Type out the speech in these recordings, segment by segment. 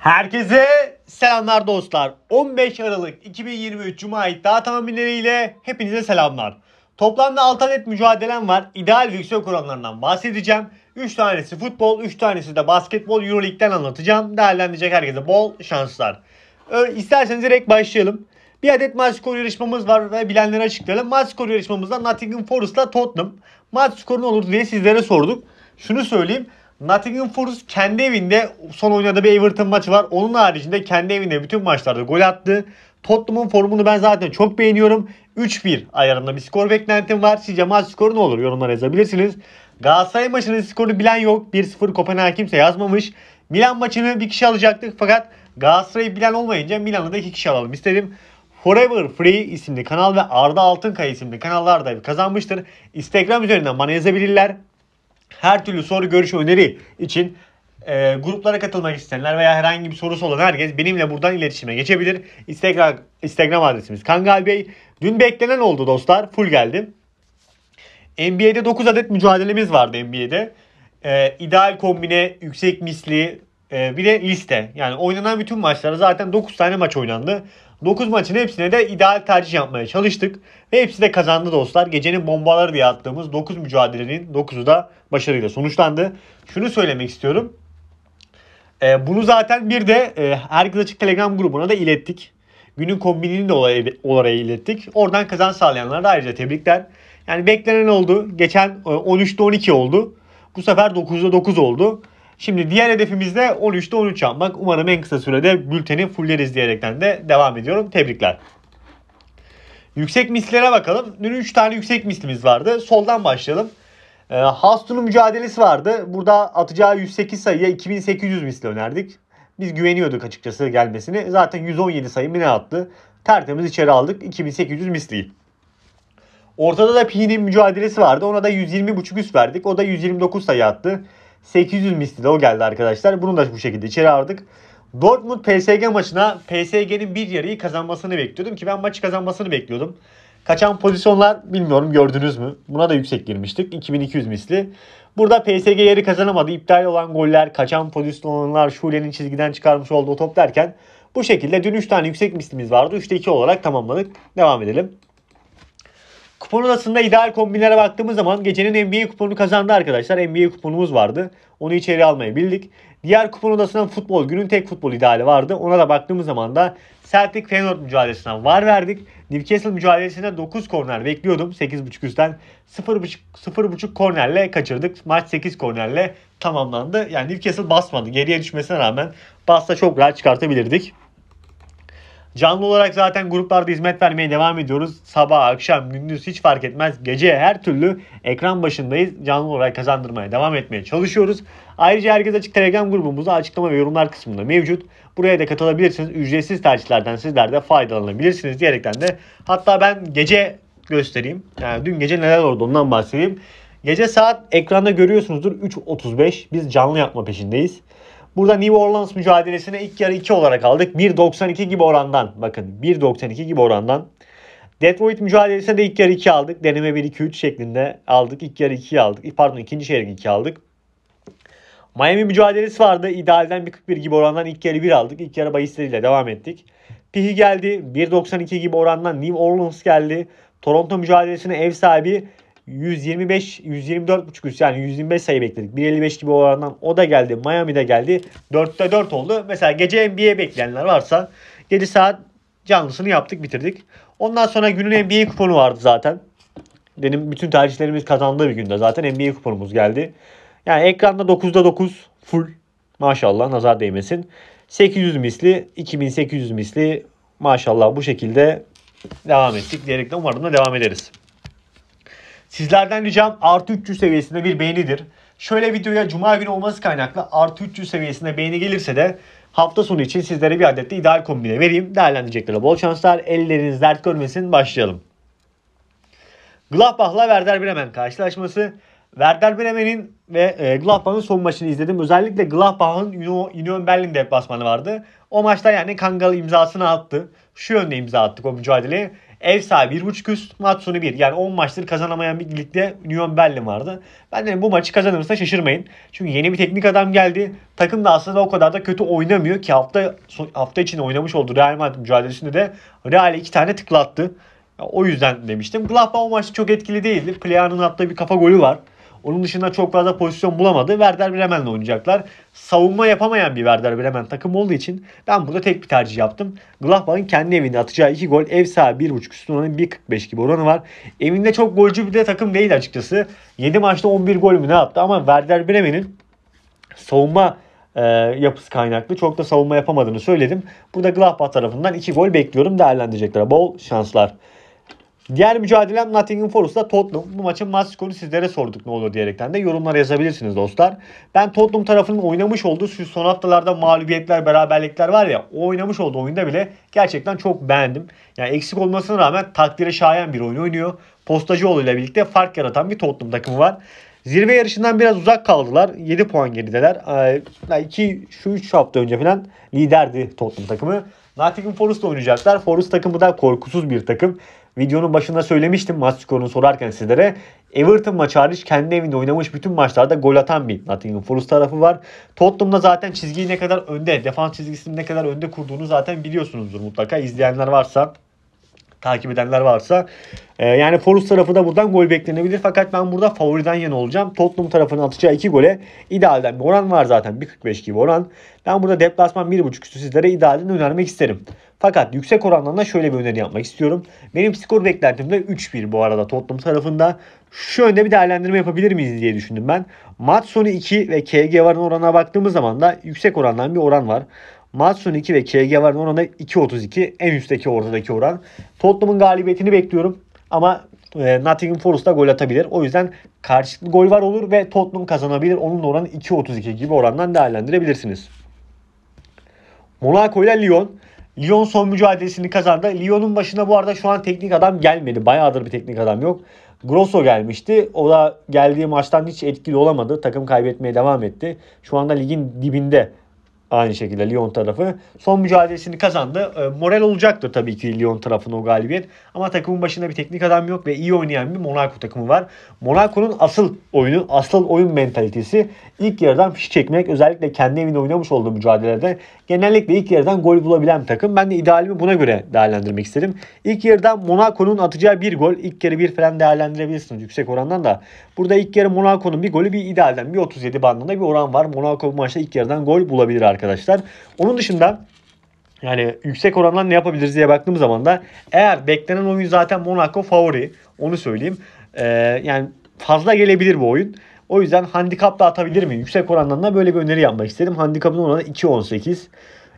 Herkese selamlar dostlar. 15 Aralık 2023 Cuma iddia tahminleriyle hepinize selamlar. Toplamda 6 adet mücadelem var. İdeal ve yüksek oranlarından bahsedeceğim. 3 tanesi futbol, 3 tanesi de basketbol Euroleague'den anlatacağım. Değerlendirecek herkese bol şanslar. İsterseniz direkt başlayalım. Bir adet maç skoru yarışmamız var ve bilenlere açıklayalım. Maç skoru yarışmamızda Nottingham Forest'la Tottenham. Maç skoru ne olur diye sizlere sorduk. Şunu söyleyeyim. Nottingham Forest kendi evinde son oynadığı bir Everton maçı var. Onun haricinde kendi evinde bütün maçlarda gol attı. Tottenham'ın formunu ben zaten çok beğeniyorum. 3-1 ayarında bir skor beklentim var. Sizce maç skoru ne olur? Yorumlara yazabilirsiniz. Galatasaray maçının skoru bilen yok. 1-0 Kopenhag kimse yazmamış. Milan maçını bir kişi alacaktık fakat Galatasaray'ı bilen olmayınca Milan'ı da iki kişi alalım istedim. Forever Free isimli kanal ve Arda Altınkaya isimli kanallar da kazanmıştır. Instagram üzerinden bana yazabilirler. Her türlü soru, görüş, öneri için e, gruplara katılmak isteyenler veya herhangi bir sorusu olan herkes benimle buradan iletişime geçebilir. Instagram, Instagram adresimiz Kangal Bey. Dün beklenen oldu dostlar. Full geldim. NBA'de 9 adet mücadelemiz vardı NBA'de. E, ideal kombine, yüksek misli, e, bir de liste. Yani oynanan bütün maçlara zaten 9 tane maç oynandı. 9 maçın hepsine de ideal tercih yapmaya çalıştık. Ve hepsi de kazandı dostlar. Gecenin bombaları diye attığımız 9 mücadelenin 9'u da başarıyla sonuçlandı. Şunu söylemek istiyorum. Ee, bunu zaten bir de e, Herkes Açık Telegram grubuna da ilettik. Günün kombinini de oraya, oraya ilettik. Oradan kazan sağlayanlara da ayrıca tebrikler. Yani beklenen oldu. Geçen 13'te e, 12 oldu. Bu sefer 9'da 9 oldu. Şimdi diğer hedefimiz de 13'te 13 yapmak. Umarım en kısa sürede bülteni fulleriz diyerekten de devam ediyorum. Tebrikler. Yüksek mislere bakalım. Dün 3 tane yüksek mislimiz vardı. Soldan başlayalım. E, ee, Hastun'un mücadelesi vardı. Burada atacağı 108 sayıya 2800 misli önerdik. Biz güveniyorduk açıkçası gelmesini. Zaten 117 sayı ne attı. Tertemiz içeri aldık 2800 misliyi. Ortada da Pi'nin mücadelesi vardı. Ona da 120.5 üst verdik. O da 129 sayı attı. 800 misli de o geldi arkadaşlar. Bunu da bu şekilde içeri aldık. Dortmund PSG maçına PSG'nin bir yarıyı kazanmasını bekliyordum ki ben maçı kazanmasını bekliyordum. Kaçan pozisyonlar bilmiyorum gördünüz mü? Buna da yüksek girmiştik. 2200 misli. Burada PSG yeri kazanamadı. İptal olan goller, kaçan pozisyonlar, Şule'nin çizgiden çıkarmış olduğu top derken bu şekilde dün 3 tane yüksek mislimiz vardı. 3'te 2 olarak tamamladık. Devam edelim. Kupon odasında ideal kombinlere baktığımız zaman gecenin NBA kuponu kazandı arkadaşlar. NBA kuponumuz vardı. Onu içeri almayı bildik. Diğer kupon odasından futbol, günün tek futbol ideali vardı. Ona da baktığımız zaman da Celtic Feyenoord mücadelesinden var verdik. Newcastle mücadelesinde 9 korner bekliyordum. 8.5 üstten 0.5 0.5 kornerle kaçırdık. Maç 8 kornerle tamamlandı. Yani Newcastle basmadı. Geriye düşmesine rağmen bassa çok rahat çıkartabilirdik. Canlı olarak zaten gruplarda hizmet vermeye devam ediyoruz. Sabah, akşam, gündüz hiç fark etmez. Gece her türlü ekran başındayız. Canlı olarak kazandırmaya devam etmeye çalışıyoruz. Ayrıca herkes açık Telegram grubumuzda açıklama ve yorumlar kısmında mevcut. Buraya da katılabilirsiniz. Ücretsiz tercihlerden sizler de faydalanabilirsiniz diyerekten de. Hatta ben gece göstereyim. Yani dün gece neler oldu ondan bahsedeyim. Gece saat ekranda görüyorsunuzdur 3.35. Biz canlı yapma peşindeyiz. Burada New Orleans mücadelesine ilk yarı 2 olarak aldık. 1.92 gibi orandan bakın 1.92 gibi orandan. Detroit mücadelesine de ilk yarı 2 aldık. Deneme 1-2-3 şeklinde aldık. İlk yarı 2'yi aldık. Pardon ikinci çeyrek 2 aldık. Miami mücadelesi vardı. İdealden 1.41 gibi orandan ilk yarı 1 aldık. İlk yarı bahisleriyle devam ettik. Pihi geldi. 1.92 gibi orandan New Orleans geldi. Toronto mücadelesine ev sahibi 125 124.5 yani 125 sayı bekledik. 1.55 gibi olandan o da geldi. Miami de geldi. 4'te 4 oldu. Mesela gece NBA bekleyenler varsa gece saat canlısını yaptık bitirdik. Ondan sonra günün NBA kuponu vardı zaten. Benim bütün tercihlerimiz kazandığı bir günde zaten NBA kuponumuz geldi. Yani ekranda 9'da 9 full maşallah nazar değmesin. 800 misli 2800 misli maşallah bu şekilde devam ettik. Diyerekten umarım da devam ederiz. Sizlerden ricam artı 300 seviyesinde bir beğenidir. Şöyle videoya cuma günü olması kaynaklı artı 300 seviyesinde beğeni gelirse de hafta sonu için sizlere bir adet de ideal kombine vereyim. Değerlendireceklere bol şanslar. Elleriniz dert görmesin. Başlayalım. Gladbach'la Werder Bremen karşılaşması. Werder Bremen'in ve e, Gladbach'ın son maçını izledim. Özellikle Gladbach'ın Union Berlin deplasmanı vardı. O maçta yani Kangal imzasını attı. Şu yönde imza attık o mücadeleyi. Ev sahibi 1.5 üst. Maç sonu 1. Yani 10 maçtır kazanamayan bir ligde Union Berlin vardı. Ben dedim bu maçı kazanırsa şaşırmayın. Çünkü yeni bir teknik adam geldi. Takım da aslında o kadar da kötü oynamıyor ki hafta hafta içinde oynamış oldu Real Madrid mücadelesinde de Real iki tane tıklattı. O yüzden demiştim. Gladbach o maçta çok etkili değildi. Playan'ın attığı bir kafa golü var. Onun dışında çok fazla pozisyon bulamadı. Werder Bremen'le oynayacaklar. Savunma yapamayan bir Werder Bremen takım olduğu için ben burada tek bir tercih yaptım. Gladbach'ın kendi evinde atacağı 2 gol ev sahibi 1.5 üstün oranı 1.45 gibi oranı var. Evinde çok golcü bir de takım değil açıkçası. 7 maçta 11 gol mü ne yaptı ama Werder Bremen'in savunma e, yapısı kaynaklı. Çok da savunma yapamadığını söyledim. Burada Gladbach tarafından 2 gol bekliyorum. Değerlendirecekler. Bol şanslar. Diğer mücadelem Nottingham Forest'la Tottenham. Bu maçın maç skoru sizlere sorduk ne olur diyerekten de yorumlara yazabilirsiniz dostlar. Ben Tottenham tarafının oynamış olduğu şu son haftalarda mağlubiyetler, beraberlikler var ya o oynamış olduğu oyunda bile gerçekten çok beğendim. Yani eksik olmasına rağmen takdire şayan bir oyun oynuyor. Postacıoğlu ile birlikte fark yaratan bir Tottenham takımı var. Zirve yarışından biraz uzak kaldılar. 7 puan gerideler. 2 ee, şu 3 hafta önce falan liderdi Tottenham takımı. Nottingham Forest'la oynayacaklar. Forest takımı da korkusuz bir takım videonun başında söylemiştim maç skorunu sorarken sizlere. Everton maçı hariç kendi evinde oynamış bütün maçlarda gol atan bir Nottingham Forest tarafı var. Tottenham'da zaten çizgiyi ne kadar önde, defans çizgisini ne kadar önde kurduğunu zaten biliyorsunuzdur mutlaka izleyenler varsa takip edenler varsa. E, yani forus tarafı da buradan gol beklenebilir. Fakat ben burada favoriden yana olacağım. Tottenham tarafının atacağı iki gole idealden bir oran var zaten. 1.45 gibi oran. Ben burada deplasman 1.5 üstü sizlere idealden önermek isterim. Fakat yüksek orandan da şöyle bir öneri yapmak istiyorum. Benim skor beklentim de 3-1 bu arada Tottenham tarafında. Şu yönde bir değerlendirme yapabilir miyiz diye düşündüm ben. Mat sonu 2 ve KG varın oranına baktığımız zaman da yüksek orandan bir oran var. Matsun 2 ve KG var oranı 2.32 en üstteki ortadaki oran. Tottenham'ın galibiyetini bekliyorum ama e, Nottingham Forest da gol atabilir. O yüzden karşılıklı gol var olur ve Tottenham kazanabilir. Onun oranı 2.32 gibi orandan değerlendirebilirsiniz. Monaco ile Lyon. Lyon son mücadelesini kazandı. Lyon'un başına bu arada şu an teknik adam gelmedi. Bayağıdır bir teknik adam yok. Grosso gelmişti. O da geldiği maçtan hiç etkili olamadı. Takım kaybetmeye devam etti. Şu anda ligin dibinde Aynı şekilde Lyon tarafı son mücadelesini kazandı. E, moral olacaktır tabii ki Lyon tarafına o galibiyet. Ama takımın başında bir teknik adam yok ve iyi oynayan bir Monaco takımı var. Monaco'nun asıl oyunu, asıl oyun mentalitesi ilk yarıdan fiş çekmek. Özellikle kendi evinde oynamış olduğu mücadelelerde genellikle ilk yarıdan gol bulabilen bir takım. Ben de idealimi buna göre değerlendirmek istedim. İlk yarıdan Monaco'nun atacağı bir gol. ilk yarı bir falan değerlendirebilirsiniz yüksek orandan da. Burada ilk yarı Monaco'nun bir golü bir idealden bir 37 bandında bir oran var. Monaco bu maçta ilk yarıdan gol bulabilir arkadaşlar arkadaşlar. Onun dışında yani yüksek orandan ne yapabiliriz diye baktığım zaman da eğer beklenen oyun zaten Monaco favori. Onu söyleyeyim. Ee, yani fazla gelebilir bu oyun. O yüzden handikap da atabilir mi? Yüksek orandan da böyle bir öneri yapmak istedim. Handikapın oranı 2.18.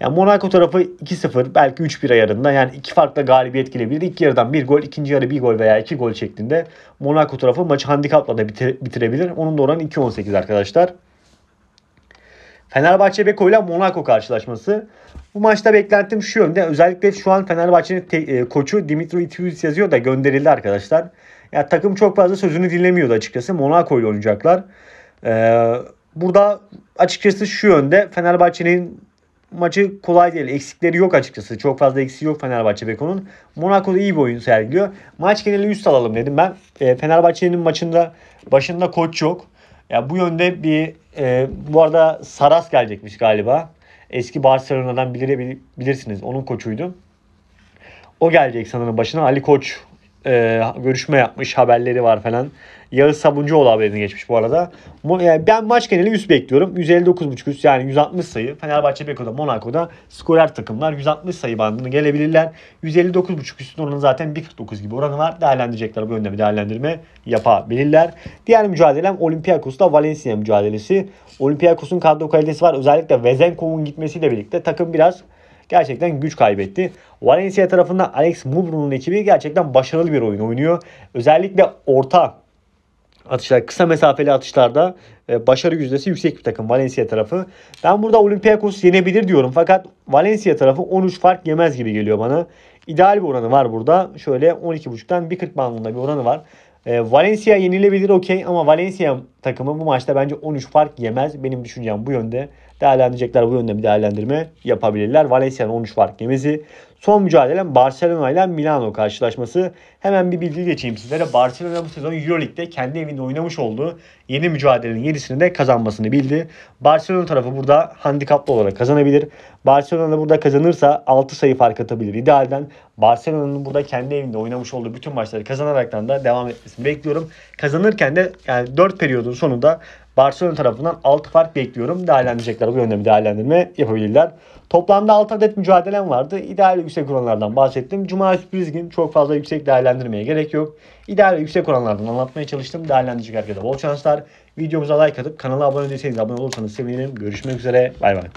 Yani Monaco tarafı 2-0 belki 3-1 ayarında yani iki farklı galibiyet gelebilir. İlk yarıdan bir gol, ikinci yarı bir gol veya iki gol şeklinde Monaco tarafı maçı handikapla da bitirebilir. Onun da oranı 2 arkadaşlar. Fenerbahçe Beko ile Monaco karşılaşması. Bu maçta beklentim şu yönde. Özellikle şu an Fenerbahçe'nin e, koçu Dimitri Itius yazıyor da gönderildi arkadaşlar. Ya takım çok fazla sözünü dinlemiyordu açıkçası. Monaco ile oynayacaklar. Ee, burada açıkçası şu yönde Fenerbahçe'nin maçı kolay değil. Eksikleri yok açıkçası. Çok fazla eksiği yok Fenerbahçe Beko'nun. da iyi bir oyun sergiliyor. Maç geneli üst alalım dedim ben. E, Fenerbahçe'nin maçında başında koç yok. Ya bu yönde bir e, bu arada Saras gelecekmiş galiba. Eski Barcelona'dan bilir, bilirsiniz. Onun koçuydu. O gelecek sanırım başına. Ali Koç e, görüşme yapmış haberleri var falan. Yağız Sabuncuoğlu haberini geçmiş bu arada. Yani e, ben maç geneli 100 bekliyorum. 159.5 üst yani 160 sayı. Fenerbahçe, Beko'da, Monaco'da skorer takımlar 160 sayı bandını gelebilirler. 159.5 üstün oranı zaten 1.49 gibi oranı var. Değerlendirecekler bu yönde bir değerlendirme yapabilirler. Diğer mücadelem Olympiakos'la Valencia mücadelesi. Olympiakos'un kadro kalitesi var. Özellikle Vezenkov'un gitmesiyle birlikte takım biraz gerçekten güç kaybetti. Valencia tarafında Alex Mubru'nun ekibi gerçekten başarılı bir oyun oynuyor. Özellikle orta atışlar, kısa mesafeli atışlarda e, başarı yüzdesi yüksek bir takım Valencia tarafı. Ben burada Olympiakos yenebilir diyorum fakat Valencia tarafı 13 fark yemez gibi geliyor bana. İdeal bir oranı var burada. Şöyle 12.5'tan 1.40 bandında bir oranı var. E, Valencia yenilebilir okey ama Valencia takımı bu maçta bence 13 fark yemez. Benim düşüncem bu yönde değerlendirecekler. Bu yönde bir değerlendirme yapabilirler. Valencia'nın 13 fark yemesi. Son mücadelem Barcelona ile Milano karşılaşması. Hemen bir bilgi geçeyim sizlere. Barcelona bu sezon Euroleague'de kendi evinde oynamış olduğu yeni mücadelenin yenisini de kazanmasını bildi. Barcelona tarafı burada handikaplı olarak kazanabilir. Barcelona burada kazanırsa 6 sayı fark atabilir İdealden Barcelona'nın burada kendi evinde oynamış olduğu bütün maçları kazanaraktan da devam etmesini bekliyorum. Kazanırken de yani 4 periyodun sonunda Barcelona tarafından 6 fark bekliyorum. Değerlendirecekler. Bu yönde bir değerlendirme yapabilirler. Toplamda 6 adet mücadelem vardı. İdeal yüksek oranlardan bahsettim. Cuma sürpriz gün çok fazla yüksek değerlendirmeye gerek yok. İdeal yüksek oranlardan anlatmaya çalıştım. Değerlendirecek herkese bol şanslar. Videomuza like atıp kanala abone değilseniz abone olursanız sevinirim. Görüşmek üzere. Bay bay.